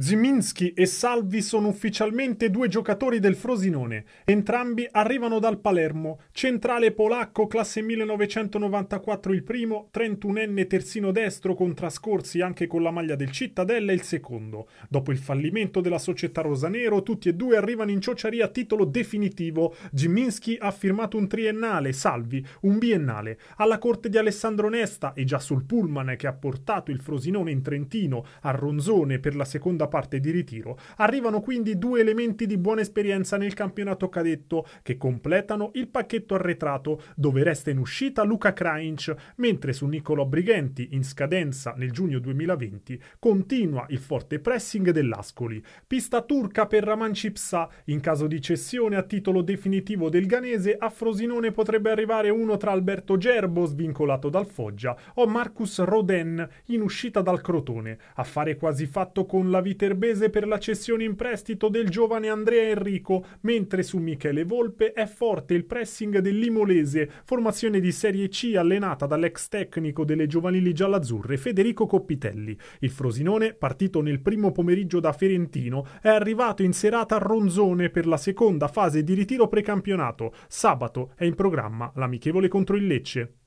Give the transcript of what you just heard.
Ziminski e Salvi sono ufficialmente due giocatori del Frosinone. Entrambi arrivano dal Palermo, centrale polacco classe 1994 il primo, 31enne terzino destro con trascorsi anche con la maglia del Cittadella il secondo. Dopo il fallimento della società rosanero, tutti e due arrivano in ciociaria a titolo definitivo. Ziminski ha firmato un triennale, Salvi un biennale. Alla corte di Alessandro Nesta e già sul pullman che ha portato il Frosinone in Trentino a Ronzone per la seconda parte di ritiro. Arrivano quindi due elementi di buona esperienza nel campionato cadetto che completano il pacchetto arretrato dove resta in uscita Luca Krainc, mentre su Niccolò Brighenti in scadenza nel giugno 2020 continua il forte pressing dell'Ascoli. Pista turca per Ramanci Psa, in caso di cessione a titolo definitivo del Ganese a Frosinone potrebbe arrivare uno tra Alberto Gerbo svincolato dal Foggia o Marcus Roden in uscita dal Crotone, affare quasi fatto con la vittoria Viterbese per la cessione in prestito del giovane Andrea Enrico, mentre su Michele Volpe è forte il pressing dell'Imolese, formazione di Serie C allenata dall'ex tecnico delle giovanili giallazzurre Federico Coppitelli. Il Frosinone, partito nel primo pomeriggio da Ferentino, è arrivato in serata a Ronzone per la seconda fase di ritiro precampionato. Sabato è in programma l'amichevole contro il Lecce.